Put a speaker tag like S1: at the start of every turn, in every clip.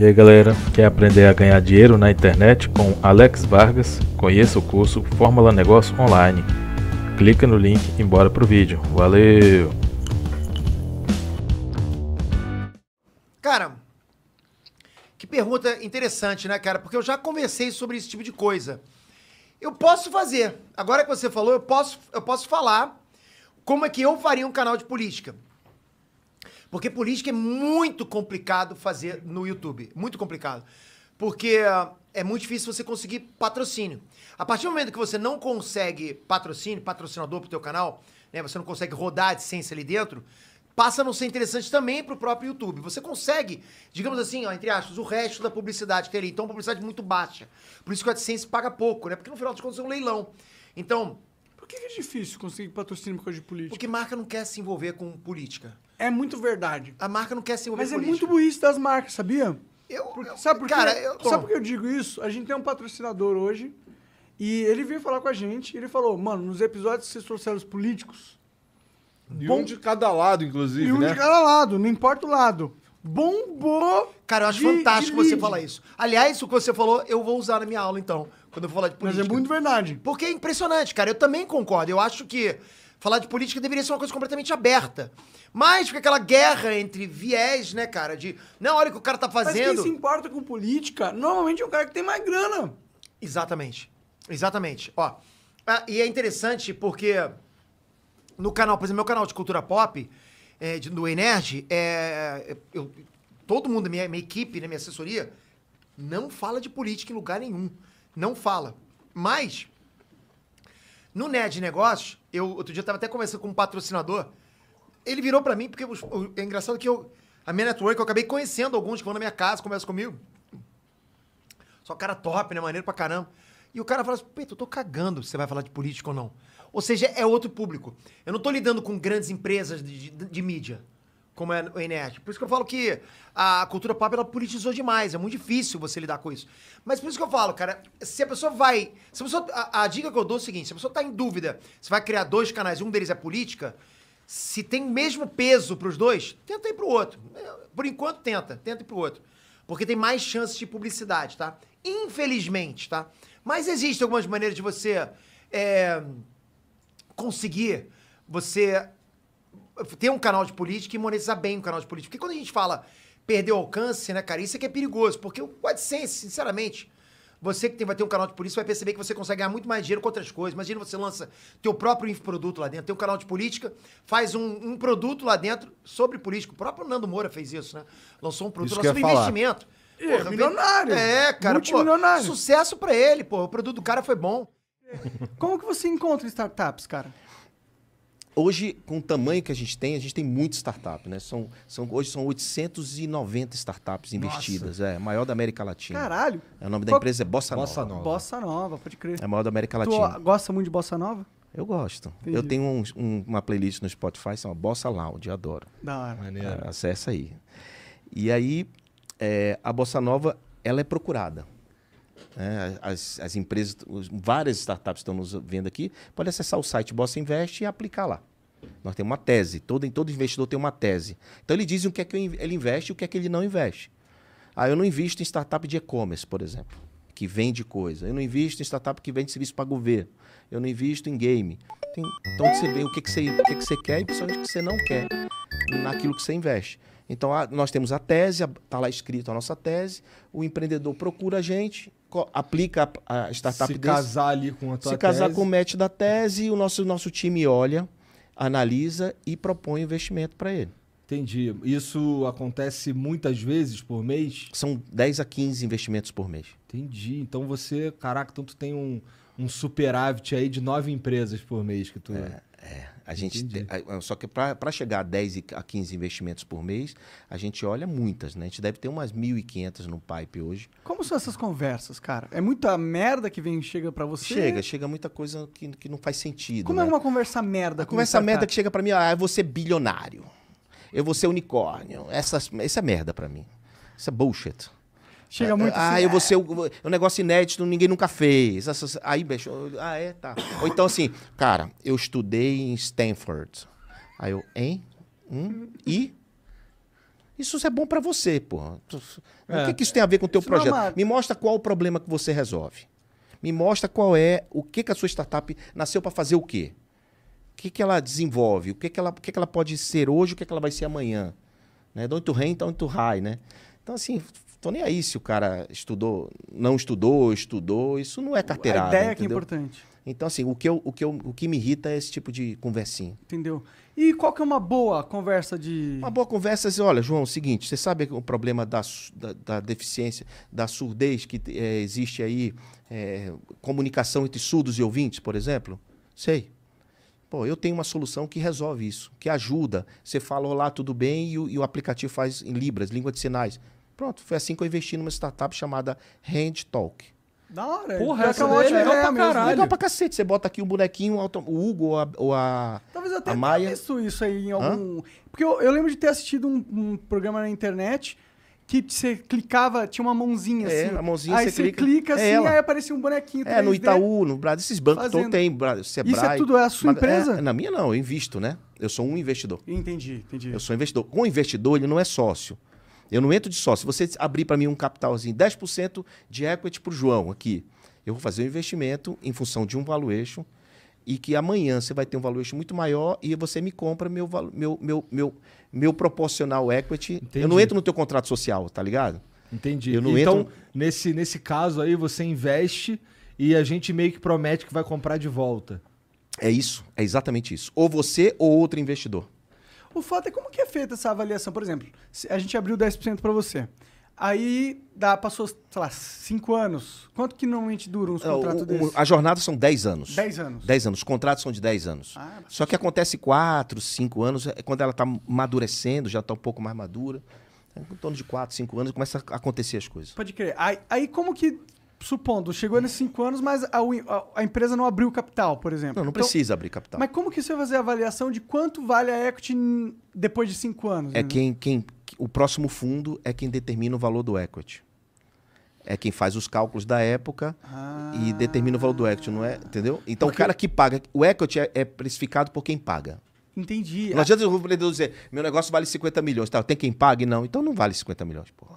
S1: E aí galera, quer aprender a ganhar dinheiro na internet com Alex Vargas? Conheça o curso Fórmula Negócio Online. Clica no link e bora pro vídeo. Valeu!
S2: Cara, que pergunta interessante, né, cara? Porque eu já conversei sobre esse tipo de coisa. Eu posso fazer. Agora que você falou, eu posso, eu posso falar como é que eu faria um canal de política. Porque política é muito complicado fazer no YouTube. Muito complicado. Porque eh, é muito difícil você conseguir patrocínio. A partir do momento que você não consegue patrocínio, patrocinador pro teu canal, né? Você não consegue rodar a AdSense ali dentro, passa a não ser interessante também para o próprio YouTube. Você consegue, digamos assim, ó, entre aspas, o resto da publicidade que tem ali. Então, publicidade é muito baixa. Por isso que o AdSense paga pouco, né? Porque no final de contas é um leilão. Então, que é difícil conseguir patrocínio por causa de política? Porque marca não quer se
S3: envolver com política. É muito verdade. A marca não quer se envolver Mas com é política. Mas é muito burrice das marcas, sabia? Eu, porque, eu sabe por cara, eu, sabe por que eu digo isso? A gente tem um patrocinador hoje e ele veio falar com a gente. e Ele falou, mano, nos episódios que vocês trouxeram os políticos. E bom, um de cada lado, inclusive. E um né? de cada lado, não importa o lado. Bombou! Cara, eu acho de, fantástico de você falar isso.
S2: Aliás, o que você falou, eu vou usar na minha aula, então quando eu vou falar de política. Mas é muito verdade. Porque é impressionante, cara. Eu também concordo. Eu acho que falar de política deveria ser uma coisa completamente aberta. Mas fica aquela guerra entre viés, né, cara? De, não, olha o que o cara tá fazendo. Mas quem se importa com política, normalmente é o cara que tem mais grana. Exatamente. Exatamente. Ó, ah, e é interessante porque no canal, por exemplo, meu canal de cultura pop, é, de, do Energy, é, eu, todo mundo, minha, minha equipe, né, minha assessoria, não fala de política em lugar nenhum não fala. Mas, no NED Negócios, eu outro dia estava até conversando com um patrocinador, ele virou para mim, porque o- é engraçado que eu, a minha network, eu acabei conhecendo alguns que vão na minha casa, conversam comigo. Só cara top, né? Maneiro pra caramba. E o cara fala assim, Peito, eu tô cagando se você vai falar de política ou não. Ou seja, é outro público. Eu não tô lidando com grandes empresas de, de- de mídia como é o ENERG. Por isso que eu falo que a cultura pop ela politizou demais, é muito difícil você lidar com isso. Mas por isso que eu falo, cara, se a pessoa vai. Se a, pessoa, a, a dica que eu dou é o seguinte: se a pessoa tá em dúvida se vai criar dois canais, um deles é política, se tem mesmo peso para os dois, tenta ir pro outro. Por enquanto, tenta, tenta ir pro outro. Porque tem mais chances de publicidade, tá? Infelizmente, tá? Mas existem algumas maneiras de você é, conseguir você ter um canal de política e monetizar bem o canal de política. Porque quando a gente fala perder o alcance, né, cara, isso é que é perigoso. Porque o AdSense, sinceramente, você que tem, vai ter um canal de política vai perceber que você consegue ganhar muito mais dinheiro com outras coisas. Imagina você lança teu próprio infoproduto lá dentro, tem um canal de política, faz um, um produto lá dentro sobre política. O próprio Nando Moura fez isso, né? Lançou um produto lá sobre investimento. É, porra, milionário. É, cara. Multimilionário. Pô, sucesso
S3: para ele, pô. O produto do cara foi bom. Como que você encontra startups, cara?
S4: hoje, com o tamanho que a gente tem, a gente tem muito startup, né? São, são, hoje são 890 startups investidas. Nossa. É, maior da América Latina. Caralho! É, o nome da Qual... empresa é Bossa, Bossa Nova.
S3: Bossa Nova, pode crer. É a maior
S4: da América Latina. Tu gosta muito de Bossa Nova? Eu gosto. Entendi. Eu tenho um, um, uma playlist no Spotify, chama Bossa Lounge, adoro. Da hora. Maneiro. É, acessa aí. E aí, é, a Bossa Nova, ela é procurada. Né? As, as empresas, várias startups estão nos vendo aqui, pode acessar o site Bossa Invest e aplicar lá. Nós temos uma tese, todo, todo investidor tem uma tese. Então ele diz o que é que ele investe e o que é que ele não investe. Ah, eu não invisto em startup de e-commerce, por exemplo, que vende coisa. Eu não invisto em startup que vende serviço para governo. Eu não invisto em game. Tem, então você vê o que, é que, você, o que, é que você quer e principalmente o que você não quer naquilo que você investe. Então, a, nós temos a tese, está lá escrito a nossa tese, o empreendedor procura a gente, aplica a startup se desse, casar ali com a tua se casar tese. com o
S1: match da tese o nosso nosso time olha analisa e propõe investimento para ele entendi isso acontece muitas vezes por mês são 10 a 15 investimentos por mês entendi então você caraca tanto tu tem um, um superávit aí de nove empresas por mês que tu é, é. é. A gente só que para
S4: chegar a 10 a 15 investimentos por mês, a gente olha muitas, né? A gente deve ter umas 1.500 no pipe hoje.
S3: Como são essas conversas, cara? É muita merda que vem chega para você? Chega,
S4: chega muita coisa que, que não faz sentido. Como é né?
S3: é uma conversa merda? A conversa merda que
S4: chega para mim, ah, eu vou ser bilionário. Eu vou ser unicórnio. essa essa é merda para mim. Isso é bullshit. Chega é, é, muito ah, assim. Ah, eu vou é. ser. É um negócio inédito, ninguém nunca fez. Aí, bicho. Ah, é, tá. Ou então assim, cara, eu estudei em Stanford. Aí eu, hein? Hum? E? Isso é bom para você, porra. É. O que, que isso tem a ver com o teu isso projeto? É Me mostra qual o problema que você resolve. Me mostra qual é, o que, que a sua startup nasceu para fazer o quê? O que, que ela desenvolve? O que, que, ela, o que, que ela pode ser hoje? O que, que ela vai ser amanhã? Né? De to tu renta, onde tu né? Então, assim, tô nem aí se o cara estudou, não estudou, estudou. Isso não é carteirada. A ideia entendeu? É que é importante. Então, assim, o que, eu, o, que eu, o que me irrita é esse tipo de conversinha. Entendeu? E qual que é uma boa conversa de. Uma boa conversa é assim, olha, João, é o seguinte, você sabe o problema da, da, da deficiência, da surdez que é, existe aí, é, comunicação entre surdos e ouvintes, por exemplo? Sei. Pô, eu tenho uma solução que resolve isso, que ajuda. Você fala, olá, tudo bem, e o, e o aplicativo faz em Libras, língua de sinais. Pronto, foi assim que eu investi numa startup chamada Hand Talk.
S3: Da hora. Porra, essa é, é ótima. Legal é pra caralho. Legal pra cacete. Você bota aqui um bonequinho, o Hugo ou a, ou a Talvez eu até Maia. visto isso aí em algum... Hã? Porque eu, eu, lembro de ter assistido um, um, programa na internet que você clicava, tinha uma mãozinha é, assim. É, a mãozinha aí você clica, clica é assim, é aí aparecia um bonequinho É, no Itaú,
S4: no Brasil, esses bancos fazendo. todos tem. Sebrae, isso é tudo, é a sua é, empresa? É, na minha não, eu invisto, né? Eu sou um investidor.
S3: Entendi, entendi. Eu sou
S4: investidor. Com um investidor, ele não é sócio. Eu não entro de sócio. Se você abrir para mim um capitalzinho, 10% de equity para o João aqui, eu vou fazer um investimento em função de um valuation e que amanhã você vai ter um valuation muito maior e você me compra meu, meu, meu, meu, meu proporcional equity. Entendi. Eu não entro no teu contrato social, tá ligado? Entendi. então, entro...
S1: nesse, nesse caso aí, você investe e a gente meio que promete que vai comprar de volta.
S4: É isso, é exatamente isso. Ou você ou outro investidor.
S3: O fato é como que é feita essa avaliação. Por exemplo, a gente abriu 10% para você. Aí dá, passou, sei lá, 5 anos. Quanto que normalmente dura um é, contrato desses? A jornada
S4: são 10 anos. 10 anos. 10 anos. Os contratos são de 10 anos. Ah, Só que acontece 4, 5 anos, é quando ela está amadurecendo, já está um pouco mais madura. É em torno de 4, 5 anos começa a acontecer as coisas.
S3: Pode crer. Aí, aí como que supondo, chegou nesses cinco anos, mas a, a, a, empresa não abriu capital, por exemplo. Não, não então,
S4: precisa abrir capital. Mas
S3: como que você vai fazer a avaliação de quanto vale a equity depois de cinco anos? É né?
S4: quem, quem. O próximo fundo é quem determina o valor do equity. É quem faz os cálculos da época
S3: ah, e
S4: determina o valor do equity, não é? Entendeu? Então porque... o cara que paga. O equity é, é precificado por quem paga.
S3: Entendi. Não adianta
S4: o dizer, meu negócio vale 50 milhões. Tá, tem quem pague? Não, então não vale 50 milhões, pô.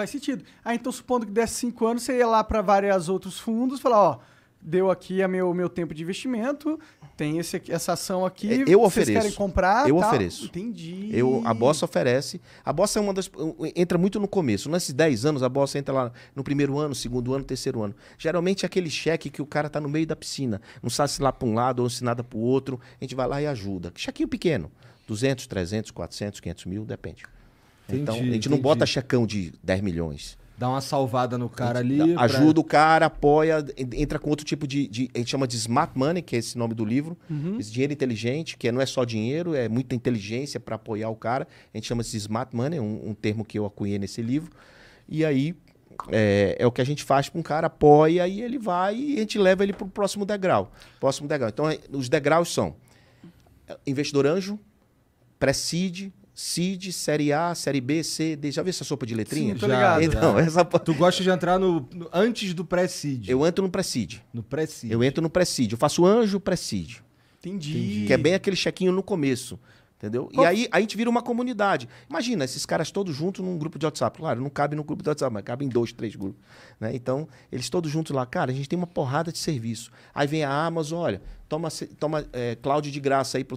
S3: Faz sentido. Ah, então supondo que desse cinco anos, você ia lá para vários outros fundos, falar, ó, deu aqui a meu, meu tempo de investimento, tem esse, essa ação aqui, é, eu vocês ofereço, querem comprar? Eu tá? ofereço. Entendi. Eu, a
S4: Bossa oferece. A Bossa é uma das. entra muito no começo. Nesses 10 anos, a Bossa entra lá no primeiro ano, segundo ano, terceiro ano. Geralmente é aquele cheque que o cara tá no meio da piscina, não sabe se lá para um lado ou se nada para o outro, a gente vai lá e ajuda. Chequinho pequeno, 200, 300, 400, 500 mil, depende.
S3: Entendi, então, a gente entendi. não bota
S4: checão de 10 milhões.
S1: Dá uma salvada no cara ali. Ajuda pra...
S4: o cara, apoia, entra com outro tipo de, de, A gente chama de smart money, que é esse nome do livro. Uhum. Esse dinheiro inteligente, que não é só dinheiro, é muita inteligência para apoiar o cara. A gente chama de smart money, um, um, termo que eu acunhei nesse livro. E aí é, é o que a gente faz com um cara, apoia e ele vai e a gente leva ele para o próximo degrau. Próximo degrau. Então, é, os degraus são é, investidor anjo, pré-seed, CID, Série A, Série B, C, D. Já viu essa sopa de letrinha? Sim, tô ligado. Então, já. Né? Essa...
S1: Tu gosta de entrar no, no antes do pré-CID. Eu entro no pré-CID. No pré-CID.
S4: Eu entro no pré-CID. Eu faço anjo pré-CID.
S3: Entendi. Entendi. Que é bem
S4: aquele chequinho no começo. Entendeu? E aí a gente vira uma comunidade. Imagina, esses caras todos juntos num grupo de WhatsApp. Claro, não cabe no grupo de WhatsApp, mas cabe em dois, três grupos. Né? Então, eles todos juntos lá. Cara, a gente tem uma porrada de serviço. Aí vem a Amazon, olha, toma, toma é, cloud de graça aí para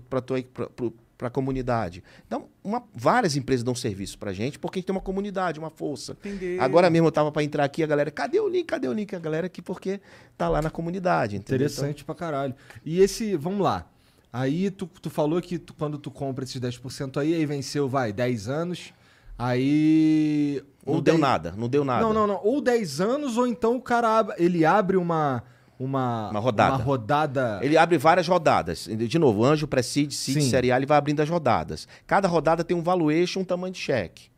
S4: para a comunidade. Então, uma, várias empresas dão serviço para a gente porque a gente tem uma comunidade, uma força. Agora
S1: mesmo eu tava para entrar aqui, a galera, cadê o link? Cadê o link? A galera aqui porque tá lá na comunidade. Entendeu? Interessante então... caralho. E esse, vamos lá. Aí tu, tu falou que tu, quando tu compra esses 10% aí, aí venceu, vai, 10 anos. Aí. Não deu nada, não deu nada. Não, não, não. Ou 10 anos, ou então o cara ele abre uma uma, uma, rodada. uma rodada.
S4: Ele abre várias rodadas. De novo, anjo, precede seed seed, série A, ele vai abrindo as rodadas. Cada rodada tem um valuation, um tamanho de cheque.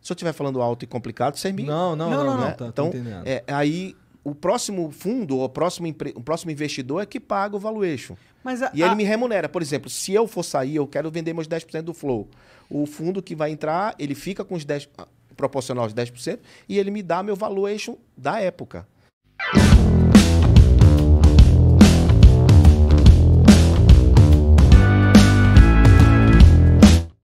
S4: Se eu estiver falando alto e complicado, você me... Não, não, não. não, não, né? não tá, então, é, aí o próximo fundo, ou o próximo, empre... o próximo investidor é que paga o valuation.
S3: Mas a, e ele me
S4: remunera. Por exemplo, se eu for sair, eu quero vender meus 10% do flow. O fundo que vai entrar, ele fica com os 10%, ah, proporcional aos 10%, e ele me dá meu valuation da época.